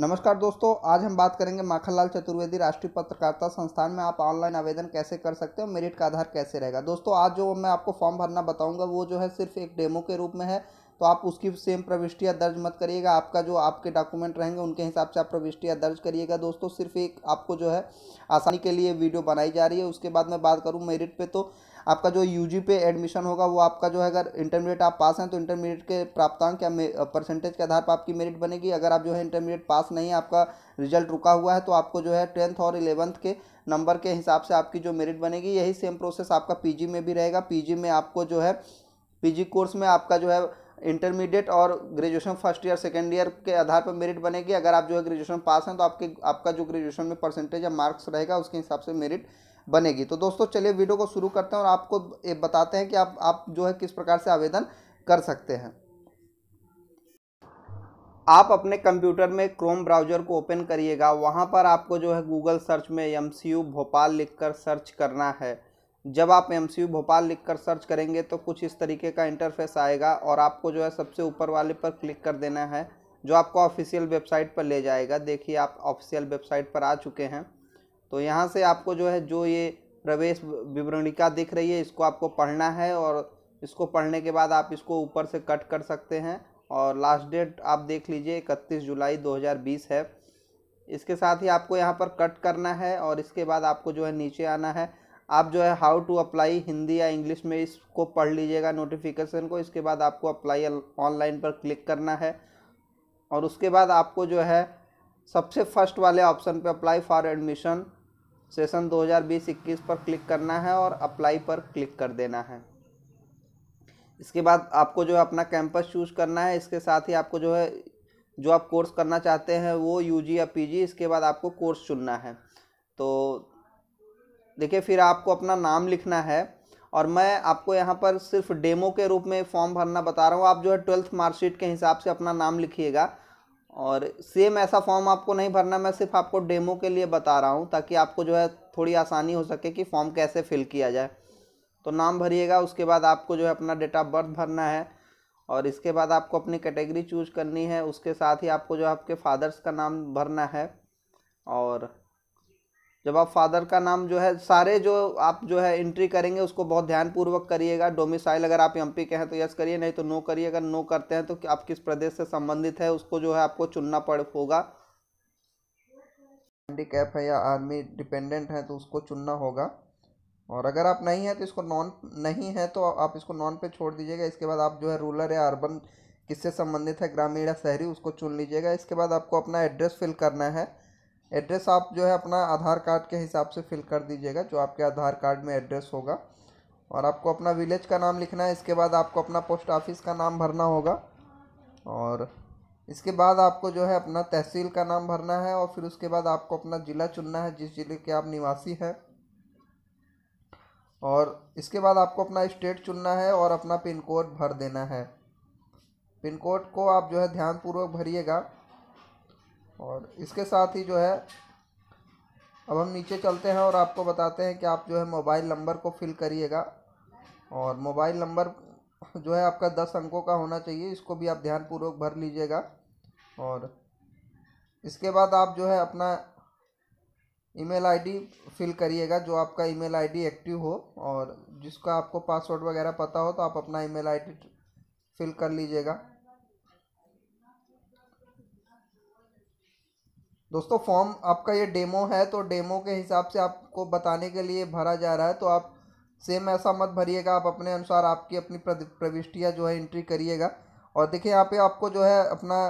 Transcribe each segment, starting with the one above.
नमस्कार दोस्तों आज हम बात करेंगे माखनलाल चतुर्वेदी राष्ट्रीय पत्रकारिता संस्थान में आप ऑनलाइन आवेदन कैसे कर सकते हो मेरिट का आधार कैसे रहेगा दोस्तों आज जो मैं आपको फॉर्म भरना बताऊंगा वो जो है सिर्फ एक डेमो के रूप में है तो आप उसकी सेम प्रविष्टियाँ दर्ज मत करिएगा आपका जो आपके डॉक्यूमेंट रहेंगे उनके हिसाब से आप प्रविष्टियाँ दर्ज करिएगा दोस्तों सिर्फ एक आपको जो है आसानी के लिए वीडियो बनाई जा रही है उसके बाद मैं बात करूँ मेरिट पर तो आपका जो यू पे एडमिशन होगा वो आपका जो है अगर इंटरमीडिएट आप पास हैं तो इंटरमीडिएट के प्राप्तांक या परसेंटेज के आधार पर आपकी मेरिट बनेगी अगर आप जो है इंटरमीडिएट पास नहीं है आपका रिजल्ट रुका हुआ है तो आपको जो है टेंथ और इलेवंथ के नंबर के हिसाब से आपकी जो मेरिट बनेगी यही सेम प्रोसेस आपका पी में भी रहेगा पी में आपको जो है पी कोर्स में आपका जो है इंटरमीडिएट और graduation first year second year के आधार पर मेरिट बनेगी अगर आप जो है ग्रेजुएशन पास हैं तो आपके आपका जो ग्रेजुएशन में परसेंटेज या मार्क्स रहेगा उसके हिसाब से मेरिट बनेगी तो दोस्तों चलिए वीडियो को शुरू करते हैं और आपको बताते हैं कि आप आप जो है किस प्रकार से आवेदन कर सकते हैं आप अपने कंप्यूटर में क्रोम ब्राउज़र को ओपन करिएगा वहाँ पर आपको जो है गूगल सर्च में एम भोपाल लिखकर सर्च करना है जब आप एम भोपाल लिखकर सर्च करेंगे तो कुछ इस तरीके का इंटरफेस आएगा और आपको जो है सबसे ऊपर वाले पर क्लिक कर देना है जो आपको ऑफिशियल वेबसाइट पर ले जाएगा देखिए आप ऑफिशियल वेबसाइट पर आ चुके हैं तो यहाँ से आपको जो है जो ये प्रवेश विवरणिका दिख रही है इसको आपको पढ़ना है और इसको पढ़ने के बाद आप इसको ऊपर से कट कर सकते हैं और लास्ट डेट आप देख लीजिए इकतीस जुलाई 2020 है इसके साथ ही आपको यहाँ पर कट करना है और इसके बाद आपको जो है नीचे आना है आप जो है हाउ टू अप्लाई हिंदी या इंग्लिश में इसको पढ़ लीजिएगा नोटिफिकेशन को इसके बाद आपको अप्लाई ऑनलाइन पर क्लिक करना है और उसके बाद आपको जो है सबसे फर्स्ट वाले ऑप्शन पे अप्लाई फॉर एडमिशन सेशन 2020-21 पर क्लिक करना है और अप्लाई पर क्लिक कर देना है इसके बाद आपको जो है अपना कैंपस चूज़ करना है इसके साथ ही आपको जो है जो आप कोर्स करना चाहते हैं वो यूजी या पीजी इसके बाद आपको कोर्स चुनना है तो देखिए फिर आपको अपना नाम लिखना है और मैं आपको यहाँ पर सिर्फ डेमो के रूप में फॉर्म भरना बता रहा हूँ आप जो है ट्वेल्थ मार्कशीट के हिसाब से अपना नाम लिखिएगा और सेम ऐसा फॉर्म आपको नहीं भरना मैं सिर्फ आपको डेमो के लिए बता रहा हूँ ताकि आपको जो है थोड़ी आसानी हो सके कि फॉर्म कैसे फिल किया जाए तो नाम भरिएगा उसके बाद आपको जो है अपना डेट ऑफ बर्थ भरना है और इसके बाद आपको अपनी कैटेगरी चूज करनी है उसके साथ ही आपको जो है आपके फादर्स का नाम भरना है और जब आप फादर का नाम जो है सारे जो आप जो है एंट्री करेंगे उसको बहुत ध्यानपूर्वक करिएगा डोमिसाइल अगर आप एम के हैं तो यस करिए नहीं तो नो करिए अगर नो करते हैं तो आप किस प्रदेश से संबंधित है उसको जो है आपको चुनना पड़ होगा हैंडीकैप है या आर्मी डिपेंडेंट है तो उसको चुनना होगा और अगर आप नहीं हैं तो इसको नॉन नहीं है तो आप इसको नॉन पे छोड़ दीजिएगा इसके बाद आप जो है रूरल या अर्बन किससे संबंधित है ग्रामीण या शहरी उसको चुन लीजिएगा इसके बाद आपको अपना एड्रेस फिल करना है एड्रेस आप जो है अपना आधार कार्ड के हिसाब से फिल कर दीजिएगा जो आपके आधार कार्ड में एड्रेस होगा और आपको अपना विलेज का नाम लिखना है इसके बाद आपको अपना पोस्ट ऑफिस का नाम भरना होगा और इसके बाद आपको जो है अपना तहसील का नाम भरना है और फिर उसके बाद आपको अपना ज़िला चुनना है जिस ज़िले के आप निवासी हैं और इसके बाद आपको अपना स्टेट चुनना है और अपना पिन कोड भर देना है पिन कोड को आप जो है ध्यानपूर्वक भरिएगा और इसके साथ ही जो है अब हम नीचे चलते हैं और आपको बताते हैं कि आप जो है मोबाइल नंबर को फिल करिएगा और मोबाइल नंबर जो है आपका दस अंकों का होना चाहिए इसको भी आप ध्यानपूर्वक भर लीजिएगा और इसके बाद आप जो है अपना ईमेल आईडी फिल करिएगा जो आपका ईमेल आईडी एक्टिव हो और जिसका आपको पासवर्ड वगैरह पता हो तो आप अपना ईमेल आईडी फिल कर लीजिएगा दोस्तों फॉर्म आपका ये डेमो है तो डेमो के हिसाब से आपको बताने के लिए भरा जा रहा है तो आप सेम ऐसा मत भरिएगा आप अपने अनुसार आपकी अपनी प्रविष्टियाँ जो है एंट्री करिएगा और देखिए यहाँ पे आपको जो है अपना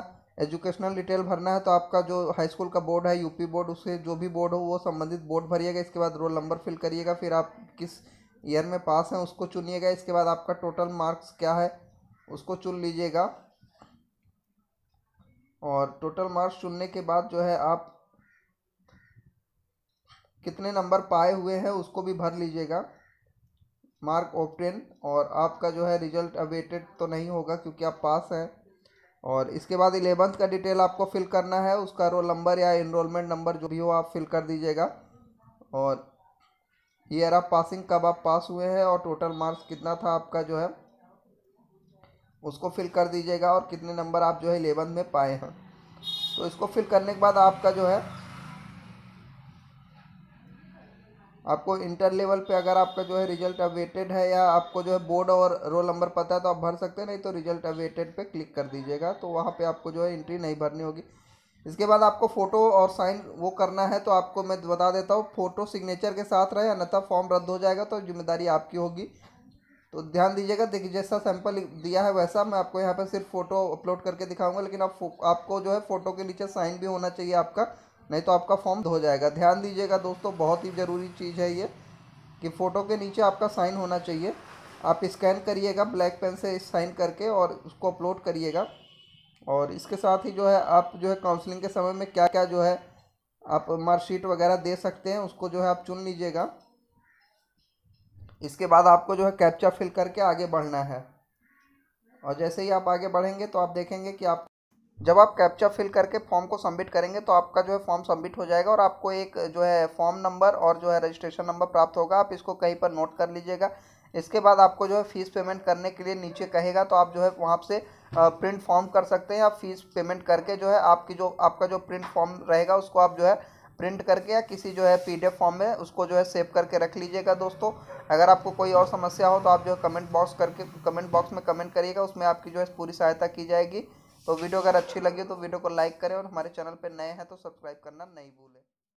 एजुकेशनल डिटेल भरना है तो आपका जो हाई स्कूल का बोर्ड है यूपी बोर्ड उससे जो भी बोर्ड हो वो संबंधित बोर्ड भरिएगा इसके बाद रोल नंबर फिल करिएगा फिर आप किस ईयर में पास हैं उसको चुनिएगा इसके बाद आपका टोटल मार्क्स क्या है उसको चुन लीजिएगा और टोटल मार्क्स चुनने के बाद जो है आप कितने नंबर पाए हुए हैं उसको भी भर लीजिएगा मार्क ऑप्टेन और आपका जो है रिजल्ट अवेटेड तो नहीं होगा क्योंकि आप पास हैं और इसके बाद इलेवंथ का डिटेल आपको फिल करना है उसका रोल नंबर या इनरोलमेंट नंबर जो भी हो आप फिल कर दीजिएगा और ईयर ऑफ पासिंग कब आप पास हुए हैं और टोटल मार्क्स कितना था आपका जो है उसको फिल कर दीजिएगा और कितने नंबर आप जो है इलेवन में पाए हैं तो इसको फिल करने के बाद आपका जो है आपको इंटर लेवल पे अगर आपका जो है रिजल्ट अवेटेड है या आपको जो है बोर्ड और रोल नंबर पता है तो आप भर सकते हैं नहीं तो रिजल्ट अवेटेड पे क्लिक कर दीजिएगा तो वहाँ पे आपको जो है एंट्री नहीं भरनी होगी इसके बाद आपको फ़ोटो और साइन वो करना है तो आपको मैं बता देता हूँ फ़ोटो सिग्नेचर के साथ रहे अन्यथा फॉर्म रद्द हो जाएगा तो जिम्मेदारी आपकी होगी तो ध्यान दीजिएगा देखिए जैसा सैंपल दिया है वैसा मैं आपको यहाँ पर सिर्फ फोटो अपलोड करके दिखाऊंगा लेकिन आप आपको जो है फ़ोटो के नीचे साइन भी होना चाहिए आपका नहीं तो आपका फॉर्म धो जाएगा ध्यान दीजिएगा दोस्तों बहुत ही ज़रूरी चीज़ है ये कि फ़ोटो के नीचे आपका साइन होना चाहिए आप स्कैन करिएगा ब्लैक पेन से साइन करके और उसको अपलोड करिएगा और इसके साथ ही जो है आप जो है काउंसलिंग के समय में क्या क्या जो है आप मार्कशीट वगैरह दे सकते हैं उसको जो है आप चुन लीजिएगा इसके बाद आपको जो है कैप्चा फिल करके आगे बढ़ना है और जैसे ही आप आगे बढ़ेंगे तो आप देखेंगे कि आप जब आप कैप्चा फिल करके फॉर्म को सबमिट करेंगे तो आपका जो है फॉर्म सबमिट हो जाएगा और आपको एक जो है फॉर्म नंबर और जो है रजिस्ट्रेशन नंबर प्राप्त होगा आप इसको कहीं पर नोट कर लीजिएगा इसके बाद आपको जो है फ़ीस पेमेंट करने के लिए नीचे कहेगा तो आप जो है वहाँ से प्रिंट फॉर्म कर सकते हैं आप फीस पेमेंट करके जो है आपकी जो आपका जो प्रिंट फॉर्म रहेगा उसको आप जो है प्रिंट करके या किसी जो है पीडीएफ फॉर्म में उसको जो है सेव करके रख लीजिएगा दोस्तों अगर आपको कोई और समस्या हो तो आप जो कमेंट बॉक्स करके कमेंट बॉक्स में कमेंट करिएगा उसमें आपकी जो है पूरी सहायता की जाएगी तो वीडियो अगर अच्छी लगी तो वीडियो को लाइक करें और हमारे चैनल पर नए हैं तो सब्सक्राइब करना नहीं भूलें